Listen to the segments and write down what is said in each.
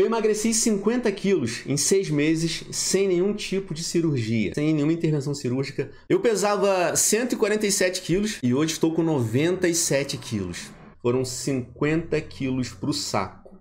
Eu emagreci 50 quilos em seis meses, sem nenhum tipo de cirurgia, sem nenhuma intervenção cirúrgica. Eu pesava 147 quilos e hoje estou com 97 quilos. Foram 50 quilos pro saco.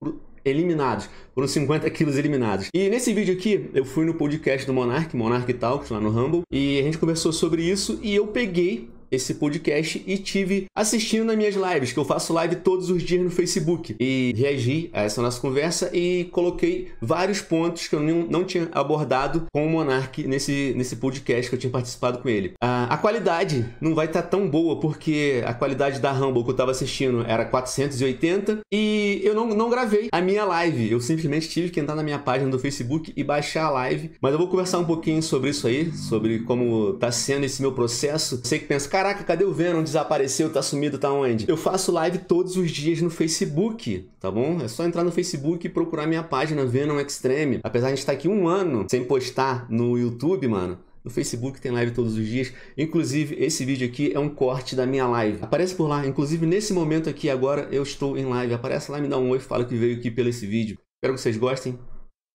Pro... Eliminados. Foram 50 quilos eliminados. E nesse vídeo aqui, eu fui no podcast do Monark, Monark Talks, lá no Rumble, e a gente conversou sobre isso e eu peguei esse podcast e tive assistindo nas minhas lives, que eu faço live todos os dias no Facebook. E reagi a essa nossa conversa e coloquei vários pontos que eu não, tinha abordado com o Monark nesse, nesse podcast que eu tinha participado com ele. A, a qualidade não vai estar tá tão boa, porque a qualidade da Rumble que eu estava assistindo era 480 e eu não, não gravei a minha live. Eu simplesmente tive que entrar na minha página do Facebook e baixar a live. Mas eu vou conversar um pouquinho sobre isso aí, sobre como está sendo esse meu processo. Sei que pensa, cara, caraca, cadê o Venom? Desapareceu, tá sumido, tá onde? Eu faço live todos os dias no Facebook, tá bom? É só entrar no Facebook e procurar minha página Venom Extreme. Apesar de a gente estar tá aqui um ano sem postar no YouTube, mano, no Facebook tem live todos os dias. Inclusive, esse vídeo aqui é um corte da minha live. Aparece por lá. Inclusive, nesse momento aqui agora, eu estou em live. Aparece lá, me dá um oi, fala que veio aqui pelo esse vídeo. Espero que vocês gostem.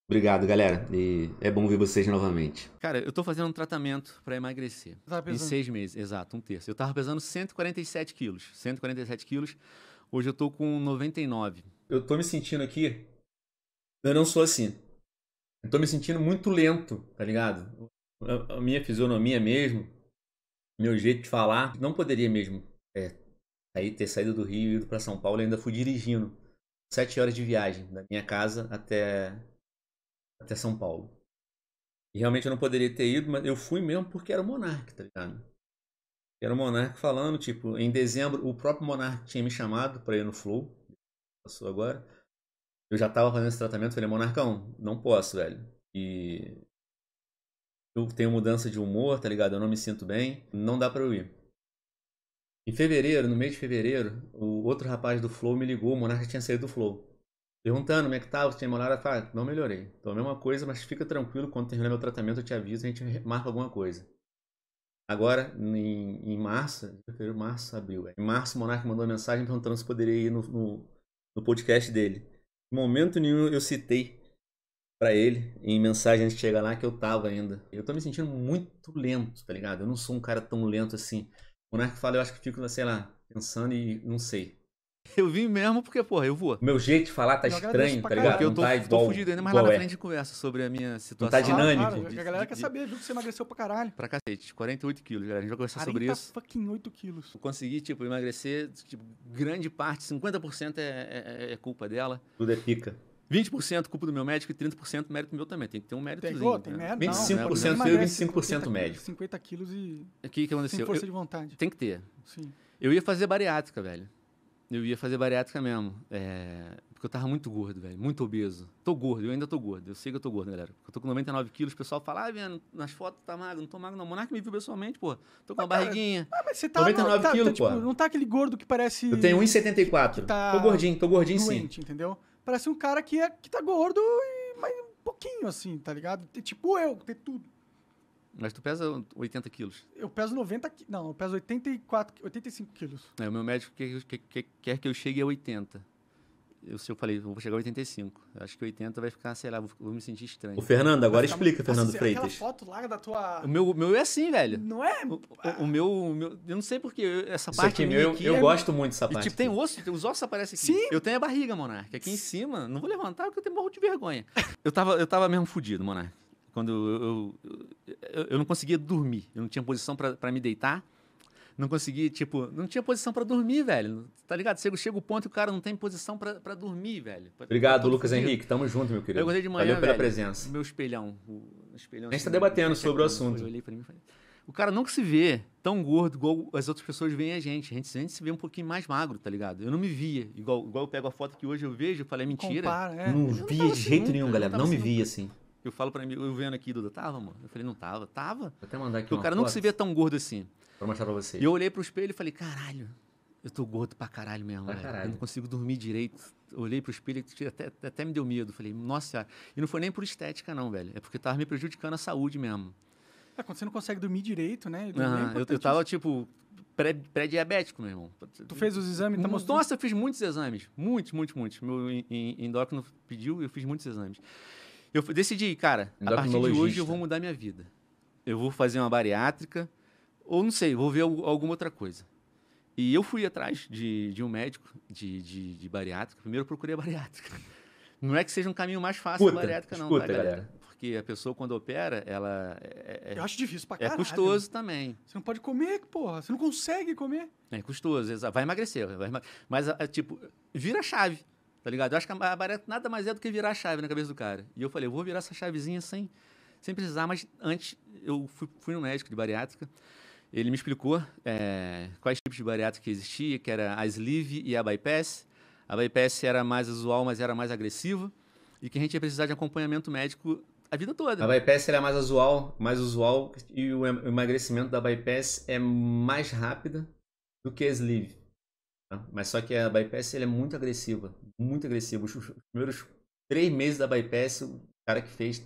Obrigado, galera. E é bom ver vocês novamente. Cara, eu tô fazendo um tratamento para emagrecer. Pesando... Em seis meses, exato, um terço. Eu tava pesando 147 quilos. 147 quilos. Hoje eu tô com 99. Eu tô me sentindo aqui. Eu não sou assim. Eu tô me sentindo muito lento, tá ligado? A minha fisionomia mesmo, meu jeito de falar, não poderia mesmo é, aí ter saído do Rio e ido para São Paulo e ainda fui dirigindo. Sete horas de viagem da minha casa até até São Paulo. E realmente eu não poderia ter ido, mas eu fui mesmo porque era o Monark, tá ligado? Era o Monark falando, tipo, em dezembro o próprio monarca tinha me chamado para ir no Flow, passou agora. Eu já tava fazendo esse tratamento, falei, Monarcão, não posso, velho. E eu tenho mudança de humor, tá ligado? Eu não me sinto bem, não dá para eu ir. Em fevereiro, no mês de fevereiro, o outro rapaz do Flow me ligou, o Monarca tinha saído do Flow. Perguntando como é que tá, você tem melhorado? Fala, ah, não melhorei. Tô então, a mesma coisa, mas fica tranquilo, quando terminar meu tratamento eu te aviso, a gente marca alguma coisa. Agora, em, em março, fevereiro, março, abril, é. em março o Monark mandou uma mensagem perguntando se poderia ir no, no, no podcast dele. Em momento nenhum eu citei para ele em mensagem antes de chegar lá que eu tava ainda. Eu tô me sentindo muito lento, tá ligado? Eu não sou um cara tão lento assim. O Monark fala, eu acho que fico, sei lá, pensando e não sei. Eu vim mesmo porque, porra, eu vou. Meu jeito de falar tá eu estranho, tá ligado? Porque eu tô, tá tô ainda, mas lá na é. frente gente conversa sobre a minha situação. Não tá dinâmico. Ah, a galera quer saber, viu que você emagreceu pra caralho. Pra cacete, 48 quilos, galera. A gente vai conversar sobre isso. fucking 8 quilos. Eu consegui, tipo, emagrecer, tipo, grande parte, 50% é, é, é, é culpa dela. Tudo é pica. 20% culpa do meu médico e 30% mérito meu também. Tem que ter um méritozinho. Pegou, tem né? mérito, 25% seu e 25% médico. 50 quilos e. O que, que aconteceu? Sem força eu, de vontade. Tem que ter. Sim. Eu ia fazer bariátrica, velho eu ia fazer bariátrica mesmo. É, porque eu tava muito gordo, velho. Muito obeso. Tô gordo, eu ainda tô gordo. Eu sei que eu tô gordo, galera. Eu tô com 99 quilos, o pessoal fala, ah, vendo, nas fotos tá magro. Não tô magro, não. O Monark me viu pessoalmente, pô. Tô com uma barriguinha. Ah, mas você tá. 99 tá, tá, quilos, tá, pô. Tipo, não tá aquele gordo que parece. Eu tenho 1,74. Tá tô gordinho, tô gordinho doente, sim. entendeu? Parece um cara que, é, que tá gordo, e, mas um pouquinho assim, tá ligado? Tipo eu, ter tudo. Mas tu pesa 80 quilos. Eu peso 90 Não, eu peso 84, 85 quilos. É, o meu médico quer, quer, quer que eu chegue a 80. Eu, se eu falei, vou chegar a 85. Acho que 80 vai ficar, sei lá, vou, vou me sentir estranho. O Fernando, agora explica, Fernando Nossa, Freitas. Aquela foto lá da tua. O meu, meu é assim, velho. Não é? O, o, o meu, o meu. Eu não sei porque essa Isso parte. Aqui, meu, aqui eu, é... eu gosto muito dessa parte. E, tipo, tem osso, os ossos aparecem aqui. Sim. Eu tenho a barriga, Monarque. Aqui em cima, não vou levantar porque eu tenho morro de vergonha. eu tava, eu tava mesmo fudido, Monarque. Quando eu, eu, eu não conseguia dormir, eu não tinha posição para me deitar, não conseguia, tipo, não tinha posição para dormir, velho. Tá ligado? Chega, chega o ponto e o cara não tem posição para dormir, velho. Obrigado, Lucas Henrique. Tamo junto, meu querido. Eu gostei de manhã, Valeu né, pela velho, presença. Meu espelhão. O, espelhão a gente tá assim, tá debatendo né? sobre o assunto. mim, falei, o cara nunca se vê tão gordo igual as outras pessoas veem a gente. A gente, a gente se vê um pouquinho mais magro, tá ligado? Eu não me via. Igual, igual eu pego a foto que hoje eu vejo, eu falei, é mentira. Compara, é. Não, não via de assim, jeito nenhum, galera. Não, não me assim, via assim. Eu falo para mim, eu vendo aqui, Duda, tava, mano? Eu falei, não tava. Tava. Vou até mandar aqui o cara nunca se vê tão gordo assim. Pra mostrar pra você. E eu olhei pro espelho e falei, caralho, eu tô gordo pra caralho mesmo, pra caralho. Eu não consigo dormir direito. Olhei pro espelho até, até me deu medo. Falei, nossa E não foi nem por estética, não, velho. É porque tava me prejudicando a saúde mesmo. É, quando você não consegue dormir direito, né? Dormir é eu, eu tava, tipo, pré-diabético, pré meu irmão. Tu fez os exames? Tá mostrando... Então hum, nossa, eu fiz muitos exames. Muitos, muitos, muitos. Meu endócrino pediu e eu fiz muitos exames. Eu decidi, cara, a partir de hoje eu vou mudar minha vida. Eu vou fazer uma bariátrica, ou não sei, vou ver alguma outra coisa. E eu fui atrás de, de um médico de, de, de bariátrica. Primeiro eu procurei a bariátrica. Não é que seja um caminho mais fácil escuta, a bariátrica, não, escuta, tá, galera? galera? Porque a pessoa, quando opera, ela. É, é, é eu acho difícil pra é caralho. É custoso né? também. Você não pode comer, porra. Você não consegue comer. É custoso, vai emagrecer. Vai emagrecer. Mas, ah, tipo, vira a chave. Tá ligado? Eu acho que a bariátrica nada mais é do que virar a chave na cabeça do cara. E eu falei, eu vou virar essa chavezinha sem, sem precisar, mas antes eu fui, fui no médico de bariátrica. Ele me explicou é, quais tipos de bariátrica que existia, que era a sleeve e a bypass. A bypass era mais usual, mas era mais agressiva. E que a gente ia precisar de acompanhamento médico a vida toda. A bypass era mais usual, mais usual e o emagrecimento da bypass é mais rápida do que a sleeve. Tá? Mas só que a bypass ele é muito agressiva, muito agressiva. Os, primeiros três meses da bypass, o cara que fez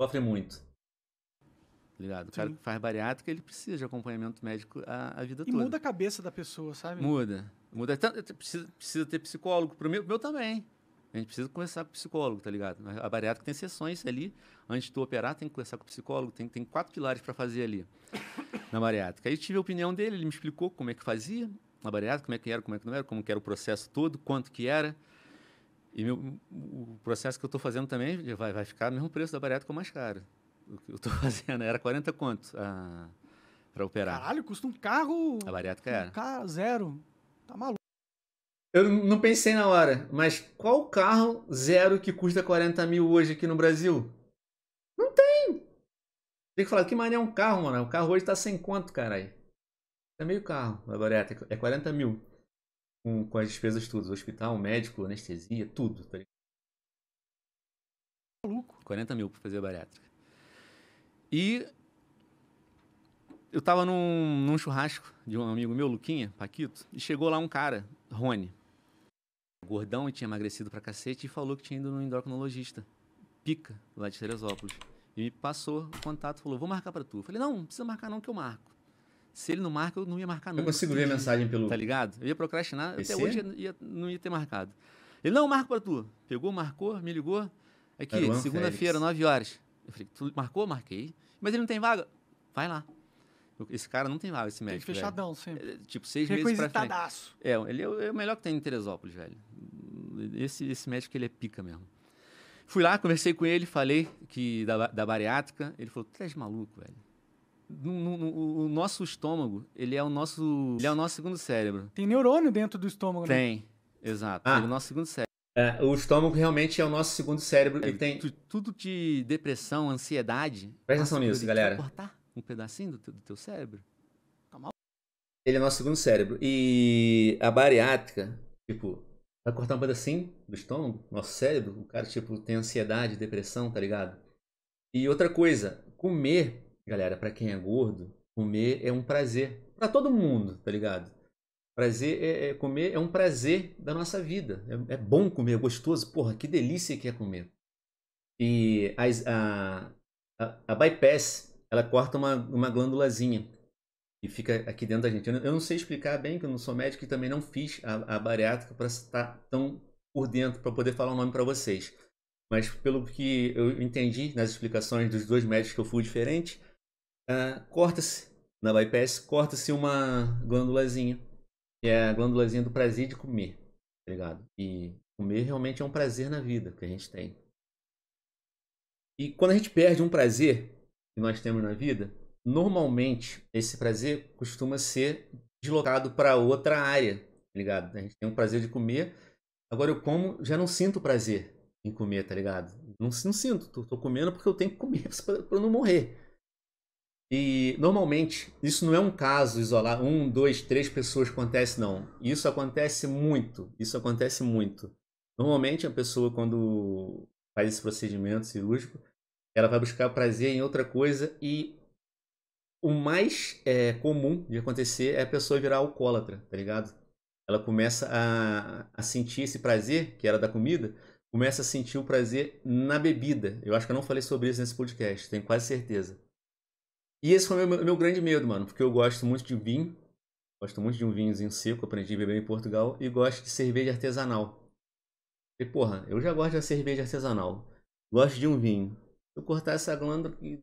sofre muito. Tá ligado? O cara que faz bariátrica, ele precisa de acompanhamento médico a, a vida e toda. E muda a cabeça da pessoa, sabe? Muda. Muda. Precisa, precisa ter psicólogo. Pro meu, meu também. A gente precisa conversar com o psicólogo, tá ligado? A bariátrica tem sessões ali. Antes de tu operar, tem que conversar com o psicólogo. Tem, tem quatro pilares para fazer ali na bariátrica. Aí tive a opinião dele, ele me explicou como é que fazia avaliado como é que era, como é que não era, como que era o processo todo, quanto que era. E meu, o processo que eu estou fazendo também vai, vai ficar o mesmo preço da bariátrica ou mais caro. O que eu estou fazendo era 40 quanto ah, para operar. Caralho, custa um carro... A bariátrica um era. Carro zero. Tá maluco. Eu não pensei na hora, mas qual carro zero que custa 40 mil hoje aqui no Brasil? Não tem! Tem que falar, que maneiro é um carro, mano. O carro hoje tá sem quanto, caralho? É meio carro, é É 40 é mil. Com, com as despesas todas. Hospital, médico, anestesia, tudo, tá ligado? Maluco. 40 mil pra fazer bariátrica. E eu tava num, num, churrasco de um amigo meu, Luquinha, Paquito, e chegou lá um cara, Rony. Gordão e tinha emagrecido pra cacete e falou que tinha ido no endocrinologista. Pica, lá de Teresópolis. E me passou o contato, falou, vou marcar pra tu. Eu falei, não, não precisa marcar não que eu marco. Se ele não marca, eu não ia marcar nunca. Eu consigo ver a mensagem pelo. Tá ligado? Eu ia procrastinar, PC? até hoje ia, não ia ter marcado. Ele, não, marco pra tu. Pegou, marcou, me ligou. Aqui, é segunda-feira, 9 horas. Eu falei, tu marcou? Marquei. Mas ele não tem vaga? Vai lá. Esse cara não tem vaga, esse médico. Tem fechadão velho. sempre. É, tipo, seis meses pra frente. É, ele é, é o melhor que tem em Teresópolis, velho. Esse, esse médico, ele é pica mesmo. Fui lá, conversei com ele, falei que da, da bariátrica. Ele falou, tu és maluco, velho. No, no, o nosso estômago, ele é o nosso, ele é o nosso segundo cérebro. Tem neurônio dentro do estômago, né? Tem, exato. Ah. Ele é o nosso segundo cérebro. É, o estômago realmente é o nosso segundo cérebro. É, ele tem... Tudo de depressão, ansiedade... Presta atenção nisso, galera. cortar um pedacinho do teu, do teu cérebro? Ele é o nosso segundo cérebro. E a bariátrica, tipo, vai cortar um pedacinho do estômago, nosso cérebro, o cara, tipo, tem ansiedade, depressão, tá ligado? E outra coisa, comer galera, para quem é gordo, comer é um prazer. Para todo mundo, tá ligado? Prazer é, é, comer é um prazer da nossa vida. É, é, bom comer, é gostoso. Porra, que delícia que é comer. E a, a, a bypass, ela corta uma, uma glândulazinha e fica aqui dentro da gente. Eu, eu não sei explicar bem, que eu não sou médico e também não fiz a, a bariátrica para estar tão por dentro, para poder falar o nome para vocês. Mas pelo que eu entendi nas explicações dos dois médicos que eu fui diferente, uh, corta-se, na bypass, corta-se uma glândulazinha. Que é a glândulazinha do prazer de comer, tá ligado? E comer realmente é um prazer na vida que a gente tem. E quando a gente perde um prazer que nós temos na vida, normalmente esse prazer costuma ser deslocado para outra área, tá ligado? A gente tem um prazer de comer, agora eu como, já não sinto prazer em comer, tá ligado? Não, não sinto, tô, tô comendo porque eu tenho que comer para não morrer, e normalmente isso não é um caso isolado, um, dois, três pessoas acontece não. Isso acontece muito, isso acontece muito. Normalmente a pessoa quando faz esse procedimento cirúrgico, ela vai buscar prazer em outra coisa e o mais é, comum de acontecer é a pessoa virar alcoólatra, tá ligado? Ela começa a, a sentir esse prazer que era da comida, começa a sentir o prazer na bebida. Eu acho que eu não falei sobre isso nesse podcast, tenho quase certeza. E esse foi o meu, meu, grande medo, mano, porque eu gosto muito de vinho, gosto muito de um vinhozinho seco, aprendi a beber em Portugal, e gosto de cerveja artesanal. E porra, eu já gosto de cerveja artesanal, gosto de um vinho. Se eu cortar essa glândula que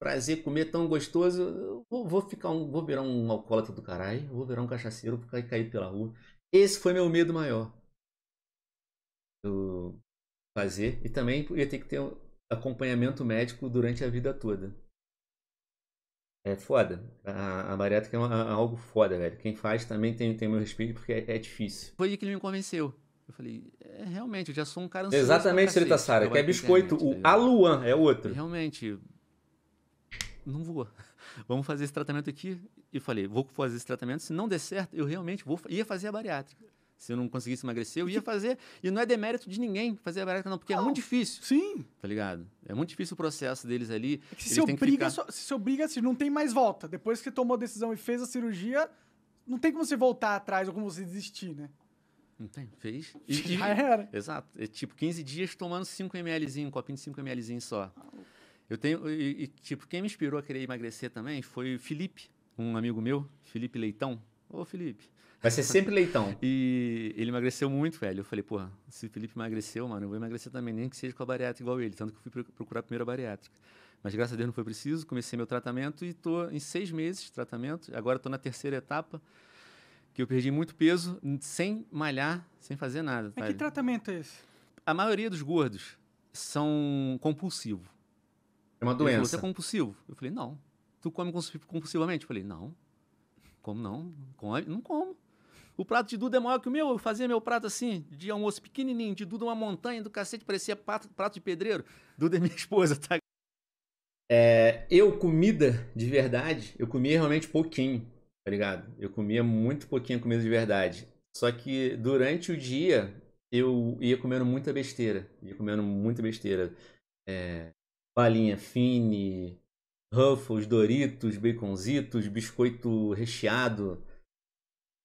prazer comer tão gostoso, eu vou, vou ficar um, vou virar um alcoólatra do caralho, vou virar um cachaceiro, vou cair, cair pela rua. Esse foi meu medo maior. Eu fazer e também ia ter que ter acompanhamento médico durante a vida toda. É foda. A, a é uma, algo foda, velho. Quem faz também tem, tem meu respeito, porque é, é difícil. Foi aí que ele me convenceu. Eu falei, é, realmente, eu já sou um cara ansioso. Exatamente, Srita Sara, é que é biscoito. o tá Aluan é outro. Realmente, não vou. Vamos fazer esse tratamento aqui. E falei, vou fazer esse tratamento. Se não der certo, eu realmente vou, ia fazer a bariátrica. Se eu não conseguisse emagrecer, eu ia fazer. E não é demérito de ninguém fazer a bariátrica, não, porque é não. é muito difícil. Sim. Tá ligado? É muito difícil o processo deles ali. É se, se, obriga, ficar... se, se obriga, se não tem mais volta. Depois que tomou a decisão e fez a cirurgia, não tem como você voltar atrás ou como você desistir, né? Não tem, fez. E, Já era. Exato. É tipo 15 dias tomando 5mlzinho, um copinho de 5mlzinho só. Eu tenho. E, e, tipo, quem me inspirou a querer emagrecer também foi o Felipe, um amigo meu, Felipe Leitão. Ô, Felipe. Vai ser sempre leitão. e ele emagreceu muito, velho. Eu falei, porra, se o Felipe emagreceu, mano, eu vou emagrecer também, nem que seja com a bariátrica igual ele. Tanto que eu fui procurar primeiro a bariátrica. Mas graças a Deus não foi preciso. Comecei meu tratamento e tô em seis meses de tratamento. Agora tô na terceira etapa, que eu perdi muito peso sem malhar, sem fazer nada. Mas tá? que tratamento é esse? A maioria dos gordos são compulsivos. É uma é doença. você é compulsivo? Eu falei, não. Tu come compulsivamente? Eu falei, não. Como não? Come? Não como. O prato de Duda é maior que o meu. Eu fazia meu prato assim, de almoço pequenininho, de Duda uma montanha do cacete, parecia prato, prato de pedreiro. Duda é minha esposa, tá? É, eu, comida de verdade, eu comia realmente pouquinho, tá ligado? Eu comia muito pouquinho comida de verdade. Só que durante o dia, eu ia comendo muita besteira. Ia comendo muita besteira. É, balinha fine, Ruffles, Doritos, baconzitos, biscoito recheado.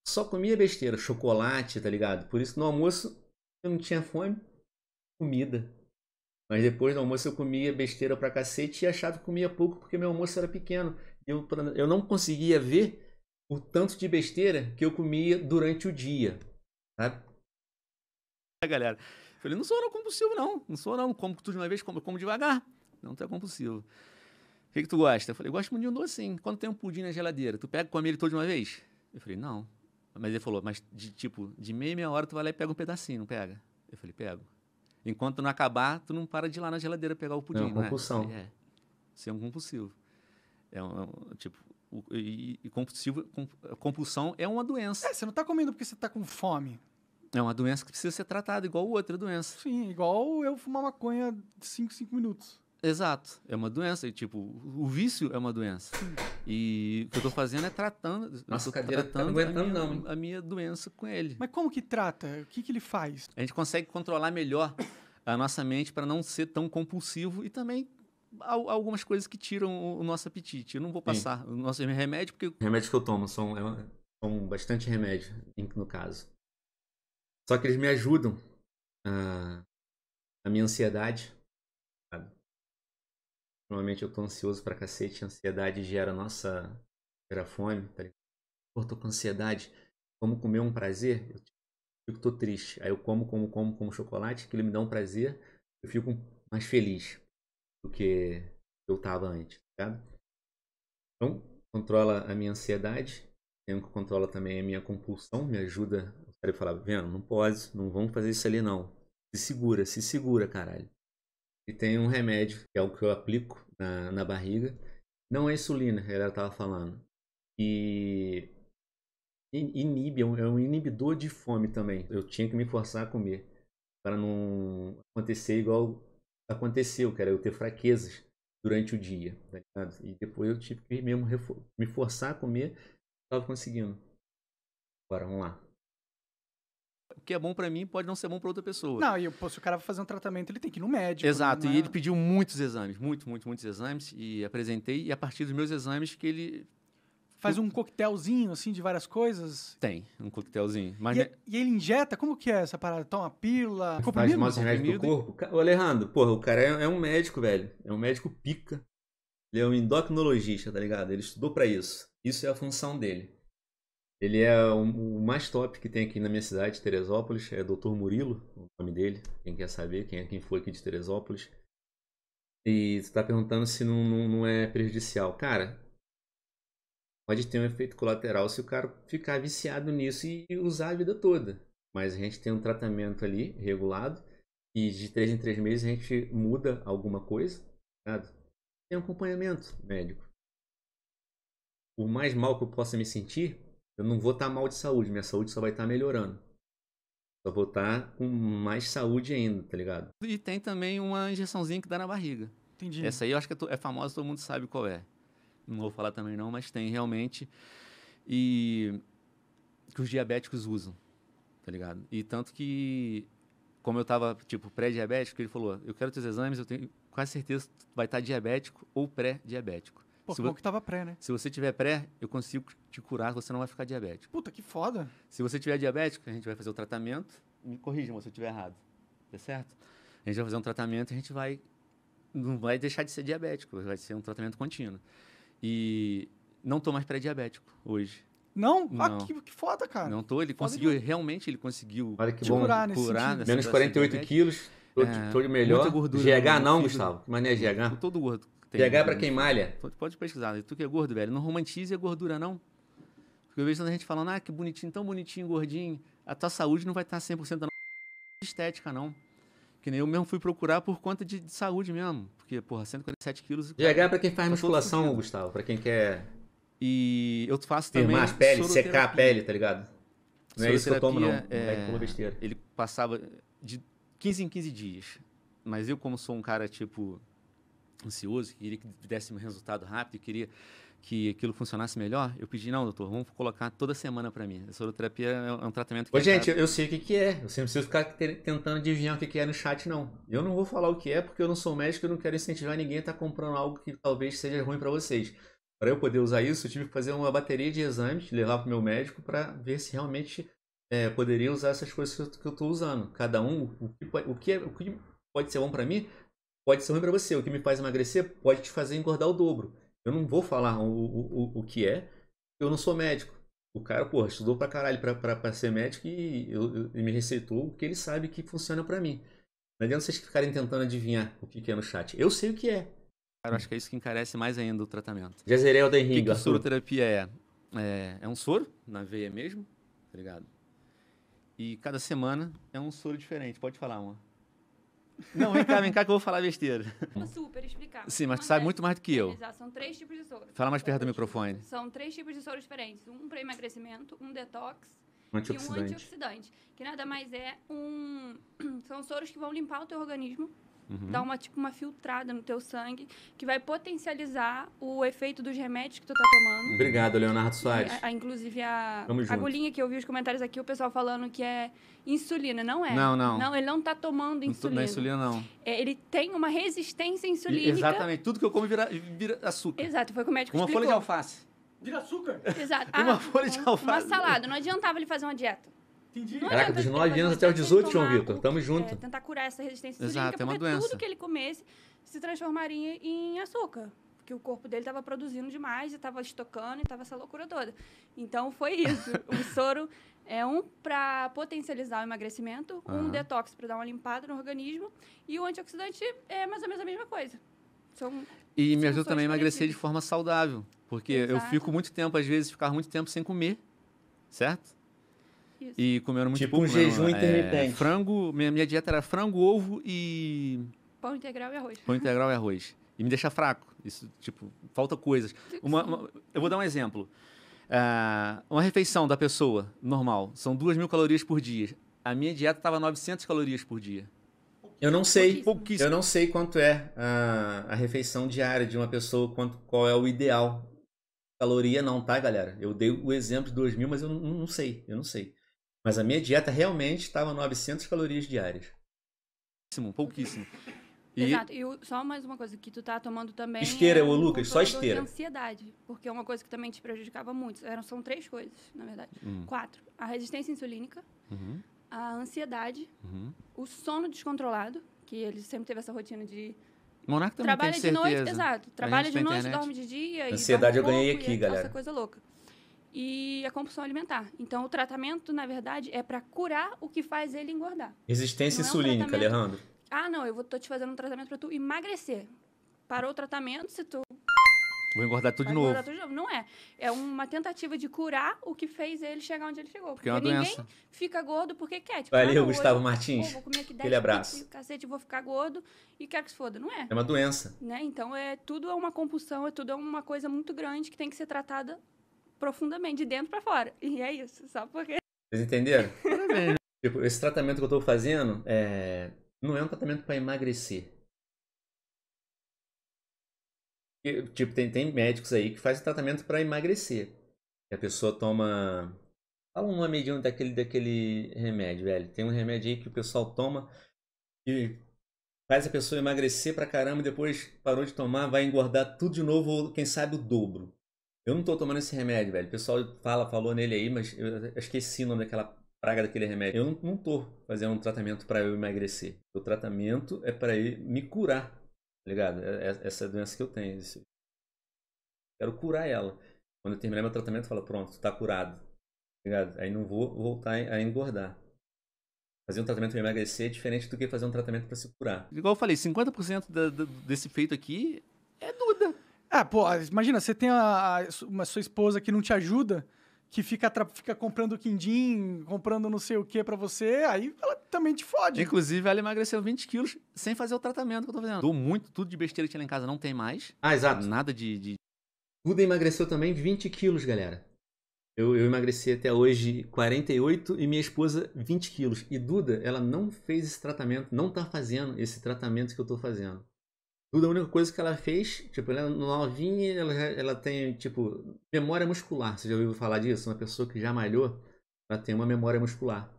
Só comia besteira, chocolate, tá ligado? Por isso no almoço eu não tinha fome, comida. Mas depois do almoço eu comia besteira pra cacete e achava que comia pouco porque meu almoço era pequeno. Eu, eu não conseguia ver o tanto de besteira que eu comia durante o dia, sabe? É, galera, eu falei, não sou não compulsivo não, não sou não, como tudo de uma vez, como, como devagar, não tá compulsivo. O que, que tu gosta? Eu falei, eu gosto muito de um docinho. Quando tem um pudim na geladeira, tu pega e come ele todo de uma vez? Eu falei, não. Mas ele falou, mas de tipo, de meia meia hora tu vai lá e pega um pedacinho, não pega? Eu falei, pego. Enquanto não acabar, tu não para de ir lá na geladeira pegar o pudim, é uma né? compulsão. Né? É. Isso é um compulsivo. É um, é tipo, e, e compulsivo, compulsão é uma doença. É, você não tá comendo porque você tá com fome. É uma doença que precisa ser tratada, igual outra doença. Sim, igual eu fumar maconha 5, 5 minutos. Exato, é uma doença. E, tipo, o vício é uma doença. E o que eu tô fazendo é tratando. Nossa, eu tá tratando tá a, minha, não. a minha doença com ele. Mas como que trata? O que, que ele faz? A gente consegue controlar melhor a nossa mente para não ser tão compulsivo e também algumas coisas que tiram o nosso apetite. Eu não vou passar Sim. o nosso remédio, porque. Remédios que eu tomo são, é são bastante remédio, no caso. Só que eles me ajudam a, ah, a minha ansiedade Normalmente eu tô ansioso pra cacete, ansiedade gera nossa grafone, tá ligado? Pô, tô com ansiedade, como comer um prazer? Eu fico, tô triste. Aí eu como, como, como, como chocolate, aquilo me dá um prazer, eu fico mais feliz do que eu tava antes, tá ligado? Então, controla a minha ansiedade, tem que controla também a minha compulsão, me ajuda. O cérebro falar, vendo, não pode, não vamos fazer isso ali não. Se segura, se segura, caralho. E tem um remédio, que é o que eu aplico na, na barriga. Não é insulina, ela estava falando. E inibe, é, é um inibidor de fome também. Eu tinha que me forçar a comer para não acontecer igual aconteceu, cara, eu ter fraquezas durante o dia, tá E depois eu tive que mesmo me forçar a comer, estava conseguindo. Agora vamos lá o que é bom para mim pode não ser bom para outra pessoa. Não, e se o cara vai fazer um tratamento, ele tem que ir no médico. Exato, né? e ele pediu muitos exames, muito, muito, muitos exames, e apresentei, e a partir dos meus exames que ele... Faz um coquetelzinho, assim, de várias coisas? Tem, um coquetelzinho. Mas e, é, me... e ele injeta? Como que é essa parada? Toma pila? Comprimido? Faz mais remédio pro corpo? O Alejandro, porra, o cara é, é um médico, velho. É um médico pica. Ele é um endocrinologista, tá ligado? Ele estudou para isso. Isso é a função dele. Ele é o, mais top que tem aqui na minha cidade, Teresópolis. É Dr. Murilo, o nome dele. Quem quer saber, quem é quem foi aqui de Teresópolis. E você está perguntando se não, não, não, é prejudicial. Cara, pode ter um efeito colateral se o cara ficar viciado nisso e usar a vida toda. Mas a gente tem um tratamento ali regulado e de três em três meses a gente muda alguma coisa. Sabe? Tem um acompanhamento médico. O mais mal que eu possa me sentir eu não vou estar tá mal de saúde, minha saúde só vai estar tá melhorando. Só vou estar tá com mais saúde ainda, tá ligado? E tem também uma injeçãozinha que dá na barriga. Entendi. Essa aí eu acho que é, é famosa, todo mundo sabe qual é. Não vou falar também não, mas tem realmente. E que os diabéticos usam, tá ligado? E tanto que, como eu tava, tipo, pré-diabético, ele falou, eu quero teus exames, eu tenho quase certeza que vai estar tá diabético ou pré-diabético. Pô, se bom que tava pré, né? Se você tiver pré, eu consigo te curar, você não vai ficar diabético. Puta, que foda. Se você tiver diabético, a gente vai fazer o tratamento. Me corrija se eu estiver errado. Tá certo? A gente vai fazer um tratamento e a gente vai. Não vai deixar de ser diabético, vai ser um tratamento contínuo. E não tô mais pré-diabético hoje. Não? Ah, não? Ah, que, que, foda, cara. Não tô, ele foda conseguiu, realmente ele conseguiu Olha que bom. curar, curar Menos 48 tá né? quilos, todo, é, melhor. Muita gordura, GH não, Gustavo. Mas não é GH? Todo gordo. Tem, pH para quem malha. Pode pesquisar. Tu que é gordo, velho, não romantize a gordura, não. Porque eu vejo tanta gente falando, ah, que bonitinho, tão bonitinho, gordinho. A tua saúde não vai estar 100% da estética, não. Que nem eu mesmo fui procurar por conta de, de saúde mesmo. Porque, porra, 147 quilos... GH para quem faz tá musculação, Gustavo, para quem quer... E eu faço também... Firmar pele secar a pele, tá ligado? Não é isso que eu tomo, não. É, é besteira. Ele passava de 15 em 15 dias. Mas eu, como sou um cara, tipo ansioso, queria que desse um resultado rápido, queria que aquilo funcionasse melhor, eu pedi, não, doutor, vamos colocar toda semana para mim. A soroterapia é, é um tratamento que... Ô, é gente, eu, eu sei o que, que é. Você não precisa ficar tentando adivinhar o que, que é no chat, não. Eu não vou falar o que é, porque eu não sou médico e não quero incentivar ninguém a estar tá comprando algo que talvez seja ruim para vocês. Para eu poder usar isso, eu tive que fazer uma bateria de exames, levar para o meu médico para ver se realmente é, poderia usar essas coisas que eu estou usando. Cada um, o que, o que, é, o que pode ser bom para mim, pode ser ruim para você. O que me faz emagrecer pode te fazer engordar o dobro. Eu não vou falar o, o, o que é, eu não sou médico. O cara, porra, estudou pra caralho pra, pra, pra ser médico e eu, eu, me receitou o que ele sabe que funciona para mim. Não adianta vocês ficarem tentando adivinhar o que, que é no chat. Eu sei o que é. Cara, eu acho que é isso que encarece mais ainda o tratamento. Já zerei o Elden Henrique. O que, que soroterapia é? é? É um soro, na veia mesmo, tá ligado? E cada semana é um soro diferente. Pode falar uma. Não, vem cá, vem cá que eu vou falar besteira. Vou super explicar. Sim, mas tu sabe muito mais do que eu. São três tipos de soro. Fala mais perto do microfone. São três tipos de soro diferentes. Um para emagrecimento, um detox antioxidante. e um antioxidante. Que nada mais é um... São soros que vão limpar o teu organismo uhum. uma tipo uma filtrada no teu sangue que vai potencializar o efeito dos remédios que tu tá tomando. Obrigado, Leonardo Soares. A, a, inclusive a a agulhinha que eu vi os comentários aqui, o pessoal falando que é insulina, não é? Não, não. Não, ele não tá tomando insulina. Não é insulina não. É, ele tem uma resistência insulínica. Exatamente, tudo que eu como vira, vira açúcar. Exato, foi o médico uma explicou. Uma folha de alface. Vira açúcar. Exato. Ah, uma folha de alface. Uma salada, não adiantava ele fazer uma dieta. Entendi. Caraca, dos 9 anos até os 18, João Vitor. Tamo junto. É, tentar curar essa resistência Exato, é uma doença. tudo que ele comesse se transformaria em açúcar. Porque o corpo dele estava produzindo demais e estava estocando e estava essa loucura toda. Então, foi isso. o soro é um para potencializar o emagrecimento, um uhum. detox para dar uma limpada no organismo e o antioxidante é mais ou menos a mesma coisa. São e me ajuda também a emagrecer de forma saudável, porque Exato. eu fico muito tempo, às vezes, ficar muito tempo sem comer, certo? E comendo muito tipo pouco. Tipo um jejum mesmo. Né? intermitente. É, frango, minha, minha dieta era frango, ovo e... Pão integral e arroz. Pão integral e arroz. E me deixa fraco. Isso, tipo, falta coisas. Uma, uma, eu vou dar um exemplo. Uh, uma refeição da pessoa, normal, são duas mil calorias por dia. A minha dieta estava 900 calorias por dia. Eu não sei. Eu não sei quanto é a, ah, a, refeição diária de uma pessoa, quanto, qual é o ideal. Caloria não, tá, galera? Eu dei o exemplo de 2 mil, mas eu não, não sei. Eu não sei. Mas a minha dieta realmente estava 900 calorias diárias. Pouquíssimo, pouquíssimo. E... Exato. E só mais uma coisa que tu tá tomando também. Esteira, é, Lucas, só esteira. ansiedade, porque é uma coisa que também te prejudicava muito. Eram, são três coisas, na verdade. Hum. Quatro. A resistência insulínica, uhum. a ansiedade, uhum. o sono descontrolado, que ele sempre teve essa rotina de. Monarca também trabalha de certeza. noite, exato. Trabalha de noite, dorme de dia. Ansiedade um pouco, eu ganhei aqui, galera. Essa coisa louca e a compulsão alimentar. Então, o tratamento, na verdade, é para curar o que faz ele engordar. Resistência é um insulínica, Alejandro. Ah, não, eu vou, tô te fazendo um tratamento para tu emagrecer. Parou o tratamento, se tu Vou engordar tudo, de novo. engordar tudo de novo. Não é. É uma tentativa de curar o que fez ele chegar onde ele chegou. Porque, é porque é uma ninguém doença. fica gordo porque quer. Tipo, Valeu, ah, não, Gustavo hoje, Martins. vou comer aqui 10 Aquele abraço. Cacete, vou ficar gordo e quero que se foda. Não é. É uma doença. Né? Então, é, tudo é uma compulsão, é tudo é uma coisa muito grande que tem que ser tratada profundamente, de dentro para fora. E é isso, só porque. Vocês entenderam? tipo, esse tratamento que eu estou fazendo é... não é um tratamento para emagrecer. tipo, tem, tem médicos aí que fazem tratamento para emagrecer. A pessoa toma. Fala um medida daquele, daquele remédio, velho. Tem um remédio aí que o pessoal toma e faz a pessoa emagrecer pra caramba e depois parou de tomar, vai engordar tudo de novo, ou quem sabe o dobro. Eu não tô tomando esse remédio, velho. O pessoal fala, falou nele aí, mas eu esqueci o nome daquela praga daquele remédio. Eu não, não tô fazendo um tratamento para eu emagrecer. O tratamento é para me curar, tá ligado? é, é essa é doença que eu tenho. Isso. Quero curar ela. Quando eu terminar meu tratamento, fala pronto, tá curado. Tá ligado? Aí não vou voltar a engordar. Fazer um tratamento para emagrecer é diferente do que fazer um tratamento para se curar. Igual eu falei, 50% da, da, desse feito aqui ah, pô, imagina, você tem a, a, uma sua esposa que não te ajuda, que fica, fica comprando quindim, comprando não sei o que para você, aí ela também te fode. Inclusive, ela emagreceu 20 quilos sem fazer o tratamento que eu tô fazendo. Dou muito, tudo de besteira que tinha lá em casa não tem mais. Ah, exato. Nada de. de... Duda emagreceu também 20 quilos, galera. Eu, eu emagreci até hoje 48 e minha esposa 20 quilos. E Duda, ela não fez esse tratamento, não tá fazendo esse tratamento que eu tô fazendo. Duda, a única coisa que ela fez, tipo, ela é novinha, ela, ela tem, tipo, memória muscular. Você já ouviu falar disso? Uma pessoa que já malhou, ela tem uma memória muscular.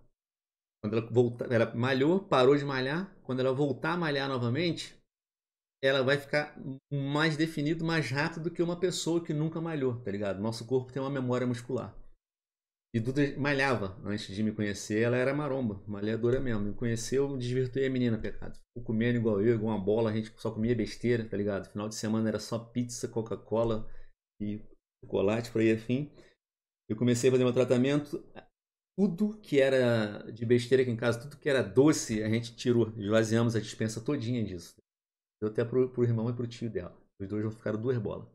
Quando ela voltar, ela malhou, parou de malhar. Quando ela voltar a malhar novamente, ela vai ficar mais definido, mais rápido do que uma pessoa que nunca malhou, tá ligado? Nosso corpo tem uma memória muscular. E Duda malhava antes de me conhecer, ela era maromba, malhadora mesmo. Me conheceu, me desvirtuei a menina, pecado. Ficou comendo igual eu, igual uma bola, a gente só comia besteira, tá ligado? Final de semana era só pizza, Coca-Cola e chocolate, por aí afim. Eu comecei a fazer meu tratamento, tudo que era de besteira aqui em casa, tudo que era doce, a gente tirou, esvaziamos a dispensa todinha disso. Deu até pro, pro irmão e pro tio dela. Os dois vão ficar duas bolas.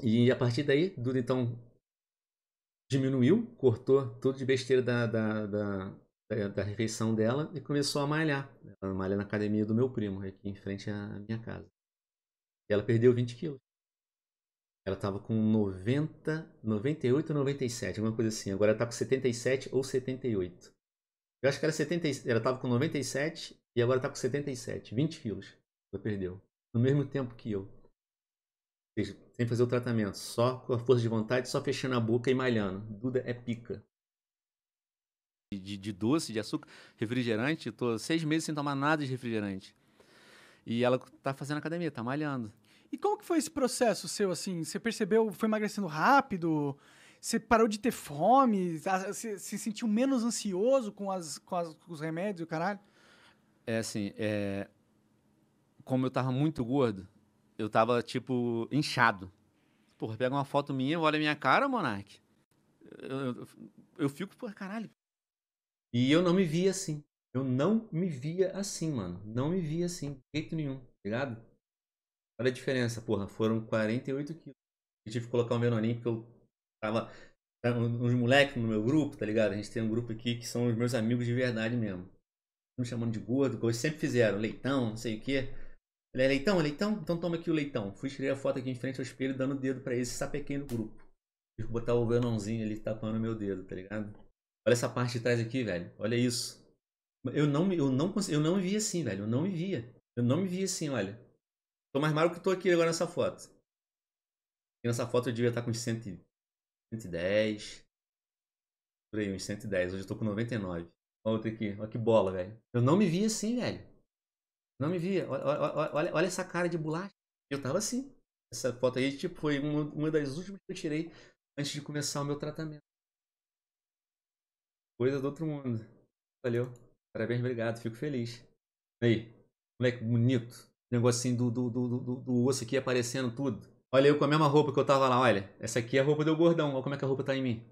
E a partir daí, Duda então diminuiu, cortou tudo de besteira da, da, da, da, da refeição dela e começou a malhar. Ela malha na academia do meu primo, aqui em frente à minha casa. E ela perdeu 20 quilos. Ela estava com 90, 98 ou 97, alguma coisa assim. Agora ela tá com 77 ou 78. Eu acho que era 70, ela estava com 97 e agora está com 77, 20 quilos. Ela perdeu. No mesmo tempo que eu sem fazer o tratamento, só com a força de vontade, só fechando a boca e malhando. Duda é pica. De, de doce, de açúcar, refrigerante, tô seis meses sem tomar nada de refrigerante. E ela tá fazendo academia, tá malhando. E como que foi esse processo seu, assim? Você percebeu, foi emagrecendo rápido? Você parou de ter fome? Você se sentiu menos ansioso com, as, com, as, com os remédios e o caralho? É assim, é... como eu tava muito gordo, eu tava, tipo, inchado. Porra, pega uma foto minha, olha a minha cara, Monark. Eu, eu, eu fico, por caralho. E eu não me via assim. Eu não me via assim, mano. Não me via assim, de jeito nenhum, tá ligado? Olha a diferença, porra. Foram 48 quilos. Eu tive que colocar um menorinho porque eu tava. Tá, uns moleques no meu grupo, tá ligado? A gente tem um grupo aqui que são os meus amigos de verdade mesmo. Me chamando de gordo, como eles sempre fizeram, leitão, não sei o quê. Ele é leitão, é leitão? Então toma aqui o leitão. Fui tirei a foto aqui em frente ao espelho, dando o dedo para esse sapequei grupo. Tive botar o Venonzinho ali tapando meu dedo, tá ligado? Olha essa parte de trás aqui, velho. Olha isso. Eu não, eu não, eu não me via assim, velho. Eu não me via. Eu não me via assim, olha. Tô mais magro que tô aqui agora nessa foto. Aqui nessa foto eu devia estar tá com 110. Por aí, uns 110. Hoje eu tô com 99. Olha outra aqui. Olha que bola, velho. Eu não me via assim, velho. Não me via. Olha, olha, olha, essa cara de bolacha. Eu tava assim. Essa foto aí tipo, foi uma, uma das últimas que eu tirei antes de começar o meu tratamento. Coisa do outro mundo. Valeu. Parabéns, obrigado. Fico feliz. Aí, moleque bonito. Negocinho do, do, do, do, do osso aqui aparecendo tudo. Olha eu com a mesma roupa que eu tava lá, olha. Essa aqui é a roupa do gordão. Olha como é que a roupa tá em mim.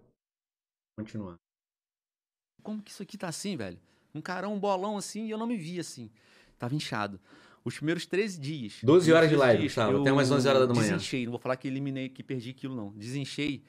Continuar. Como que isso aqui tá assim, velho? Um carão, um bolão assim, e eu não me vi assim. Tava inchado. Os primeiros 13 dias. 12 horas de live, dias, até umas 11 horas da manhã. Desenchei. não vou falar que eliminei, que perdi quilo, não. Desenchei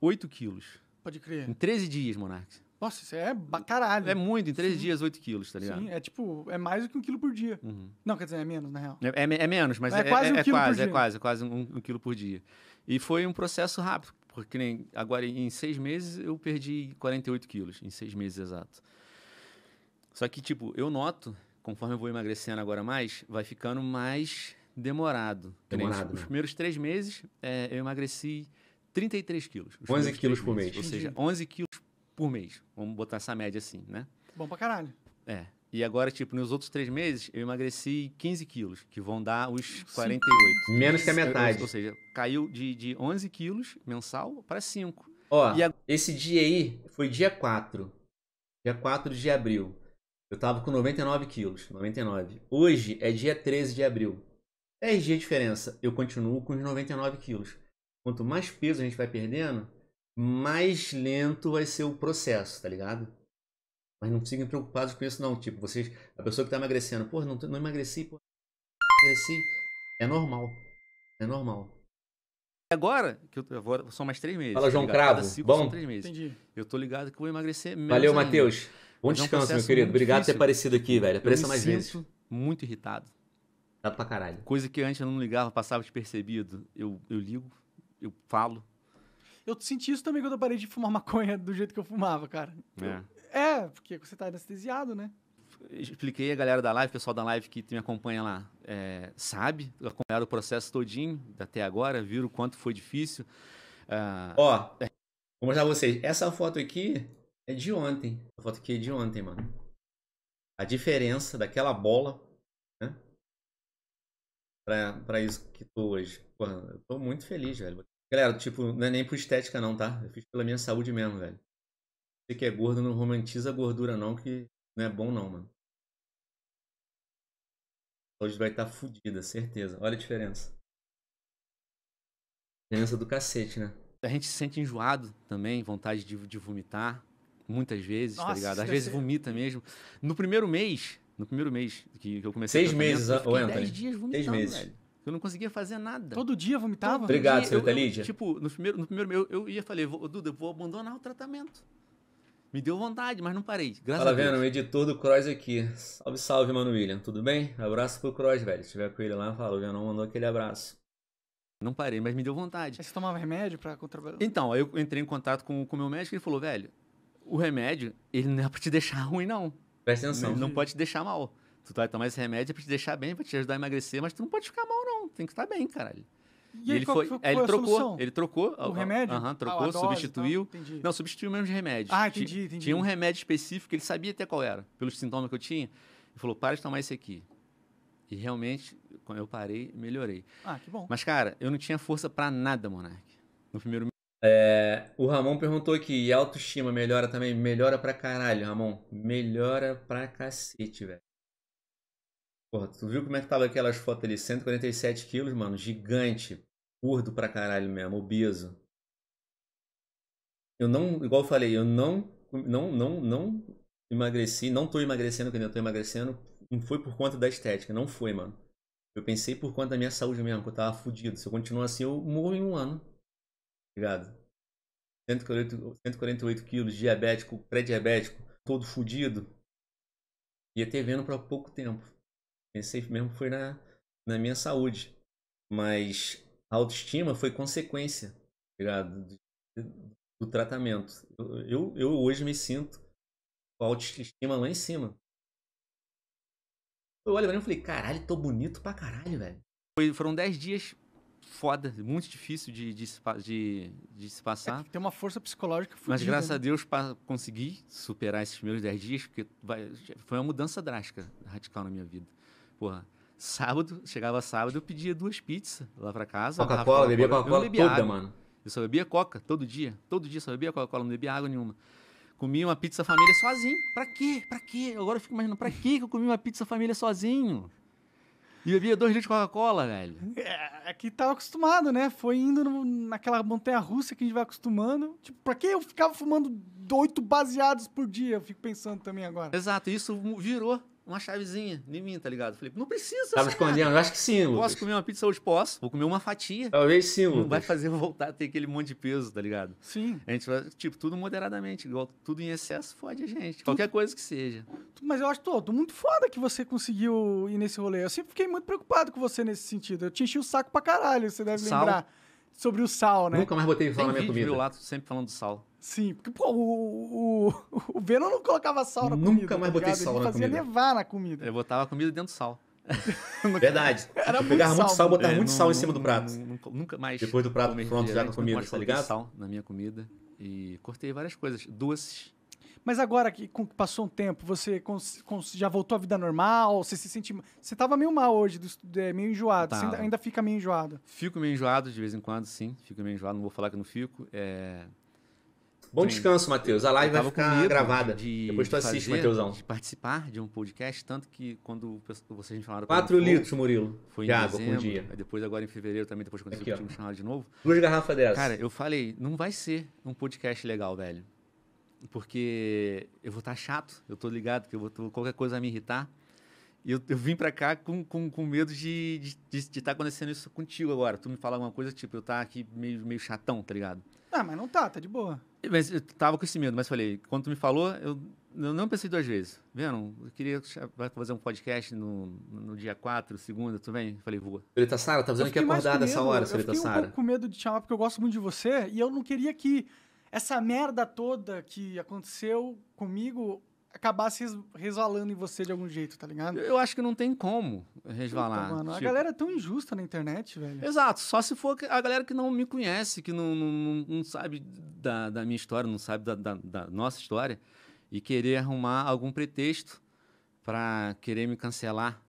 8 quilos. Pode crer. Em 13 dias, Monark. Nossa, isso é caralho. É muito, em 13 Sim. dias, 8 quilos, tá ligado? Sim, é tipo, é mais do que um quilo por dia. Uhum. Não, quer dizer, é menos, na real. É, é, é menos, mas é, é quase, é, um é, quase, é quase, é quase um, um, quilo por dia. E foi um processo rápido, porque nem, agora em seis meses eu perdi 48 quilos, em seis meses exato. Só que, tipo, eu noto conforme eu vou emagrecendo agora mais, vai ficando mais demorado. Demorado. Os, os né? primeiros três meses, é, eu emagreci 33 quilos. 11 quilos por meses, mês. Ou seja, 11 quilos por mês. Vamos botar essa média assim, né? Bom pra caralho. É. E agora, tipo, nos outros três meses, eu emagreci 15 quilos, que vão dar os 48. Sim. Menos que a metade. Ou seja, caiu de, de 11 quilos mensal para 5. Ó, a... esse dia aí foi dia 4. Dia 4 de abril. Eu tava com 99 quilos, 99. Hoje é dia 13 de abril. 10 dias de diferença, eu continuo com os 99 quilos. Quanto mais peso a gente vai perdendo, mais lento vai ser o processo, tá ligado? Mas não fiquem preocupados com isso não, tipo, vocês, a pessoa que tá emagrecendo, pô, não, não emagreci, pô, emagreci, é normal, é normal. Agora, que eu, agora são mais três meses. Fala, João tá Cravo, bom? São três meses. Entendi. Eu tô ligado que vou emagrecer menos Valeu, Matheus. Bom descanso, é um meu querido. Obrigado difícil. por ter aparecido aqui, velho. Apareça mais vezes. Muito irritado. Irritado pra caralho. Coisa que antes eu não ligava, passava despercebido. Eu, eu ligo, eu falo. Eu senti isso também quando eu parei de fumar maconha do jeito que eu fumava, cara. É, é porque você tá anestesiado, né? Expliquei a galera da live, o pessoal da live que me acompanha lá, é, sabe, acompanharam o processo todinho até agora, viram o quanto foi difícil. Uh, Ó, vou mostrar pra vocês. Essa foto aqui é de ontem. A foto aqui é de ontem, mano. A diferença daquela bola, né? Pra, pra isso que tô hoje. Pô, eu tô muito feliz, velho. Galera, tipo, não é nem por estética não, tá? Eu fiz pela minha saúde mesmo, velho. Você que é gordo não romantiza a gordura não, que não é bom não, mano. Hoje vai estar tá fodida, certeza. Olha a diferença. Diferença do cacete, né? A gente se sente enjoado também, vontade de, de vomitar muitas vezes, tá Nossa, tá ligado? Às vezes ser... vomita mesmo. No primeiro mês, no primeiro mês que, eu comecei... Seis meses, ou Anthony? Dez dias vomitando, Seis meses. velho. Eu não conseguia fazer nada. Todo dia vomitava? Todo Obrigado, dia, Lídia. tipo, no primeiro, no primeiro eu, eu ia falei, vou, Duda, eu vou abandonar o tratamento. Me deu vontade, mas não parei. Graças Fala, a Deus. vendo, o editor do Cross aqui. Salve, salve, mano William. Tudo bem? Abraço pro Cross, velho. Se tiver com ele lá, fala, o não mandou aquele abraço. Não parei, mas me deu vontade. Aí você tomava remédio pra contrabalançar? Então, aí eu entrei em contato com o meu médico e ele falou, velho, o remédio, ele não é pra te deixar ruim, não. Presta atenção. Ele não pode te deixar mal. Tu vai tomar esse remédio é pra te deixar bem, pra te ajudar a emagrecer, mas tu não pode ficar mal, não. Tem que estar bem, caralho. E, e ele foi, foi ele é trocou, ele trocou o remédio, uh ah, -huh, trocou, ah, substituiu, não substituiu mesmo de remédio. Ah, entendi, entendi. Tinha um remédio específico ele sabia até qual era, pelos sintomas que eu tinha. Ele falou: "Para de tomar esse aqui". E realmente, quando eu parei, melhorei. Ah, que bom. Mas cara, eu não tinha força para nada, monarque. No primeiro é, o Ramon perguntou aqui, autoestima melhora também? Melhora pra caralho, Ramon. Melhora pra cacete, velho. Porra, tu viu como é que tava aquelas fotos ali? 147 quilos, mano, gigante. Gordo pra caralho mesmo, obeso. Eu não, igual eu falei, eu não, não, não, não emagreci, não tô emagrecendo, que eu tô emagrecendo, não foi por conta da estética, não foi, mano. Eu pensei por conta da minha saúde mesmo, que eu tava fudido. Se eu continuar assim, eu morro em um ano ligado? 148, quilos, diabético, pré-diabético, todo fudido. Ia ter vendo para pouco tempo. Pensei mesmo foi na, na minha saúde. Mas a autoestima foi consequência, tá ligado? Do, do tratamento. Eu, eu hoje me sinto com a autoestima lá em cima. Eu olhei pra mim e falei, caralho, tô bonito pra caralho, velho. Foram 10 dias foda, muito difícil de, de, de, de se é passar. É, tem uma força psicológica Mas graças né? a Deus para consegui superar esses meus 10 dias, porque vai, foi uma mudança drástica, radical na minha vida. Porra, sábado, chegava sábado, eu pedia duas pizzas lá pra casa. Coca-Cola, bebia Coca-Cola toda, água. mano. Eu só bebia Coca, todo dia. Todo dia só bebia Coca-Cola, não bebia água nenhuma. Comia uma pizza família sozinho. Pra quê? Pra quê? Agora eu fico imaginando, pra quê que eu comi uma pizza família sozinho? E bebia dois litros de Coca-Cola, velho. É, é que tava acostumado, né? Foi indo no, naquela montanha russa que a gente vai acostumando. Tipo, pra que eu ficava fumando oito baseados por dia? Eu fico pensando também agora. Exato, isso virou uma chavezinha em mim, tá ligado? Falei, não precisa. Tava escondendo, acho que sim, Lucas. Posso comer uma pizza hoje? Posso. Vou comer uma fatia. Talvez sim, Lucas. Não vai fazer voltar a ter aquele monte de peso, tá ligado? Sim. A gente vai, tipo, tudo moderadamente, igual tudo em excesso fode a gente. Tu... Qualquer coisa que seja. Mas eu acho, tô, tô muito foda que você conseguiu ir nesse rolê. Eu sempre fiquei muito preocupado com você nesse sentido. Eu te enchi o saco pra caralho, você deve sal. lembrar. Sobre o sal, né? Nunca mais botei sal Tem na minha vídeo, comida. Viu sempre falando do sal. Sim, porque pô, o, o, o Venom não colocava sal na Nunca comida. Nunca mais tá botei sal na Ele eu fazia levar na comida. Eu botava a comida dentro do sal. Verdade. Era pegava muito sal, botava é, muito não, sal em cima não, do prato. Nunca, nunca mais. Depois do prato pronto já na comida, tá ligado? sal na minha comida e cortei várias coisas, doces. Mas agora que passou um tempo, você já voltou à vida normal? Você se sente. Você tava meio mal hoje, é, meio enjoado. Tá. Você ainda, ainda, fica meio enjoado? Fico meio enjoado de vez em quando, sim. Fico meio enjoado, não vou falar que não fico. É... Bom descanso, Matheus. A live vai ficar gravada. De Depois tu assiste, Matheusão. De participar de um podcast, tanto que quando vocês me falaram... Quatro litros, foi, Murilo. Foi de em água dezembro, por dia. Depois agora em fevereiro também, depois quando Aqui, vocês me chamaram de novo. Duas garrafas dessas. Cara, eu falei, não vai ser um podcast legal, velho. Porque eu vou estar tá chato, eu tô ligado que eu vou, qualquer coisa vai me irritar. E eu, eu, vim para cá com, com, com medo de estar de, de, de tá acontecendo isso contigo agora. Tu me falar alguma coisa, tipo, eu tá aqui meio, meio chatão, tá ligado? Ah, mas não tá, tá de boa. Mas eu tava com esse medo, mas falei, quando tu me falou, eu, eu não pensei duas vezes. Vendo? Eu queria fazer um podcast no, no dia 4, segunda, tu vem? Falei, voa. Solita Sara, tá fazendo que é acordar nessa hora, Solita Sara. Eu fiquei um pouco com medo de te chamar, porque eu gosto muito de você, e eu não queria que essa merda toda que aconteceu comigo acabar se resvalando em você de algum jeito, tá ligado? Eu acho que não tem como resvalar. Puta, mano, tipo... A galera é tão injusta na internet, velho. Exato, só se for a galera que não me conhece, que não, não, não sabe da, da, minha história, não sabe da, da, da, nossa história, e querer arrumar algum pretexto para querer me cancelar.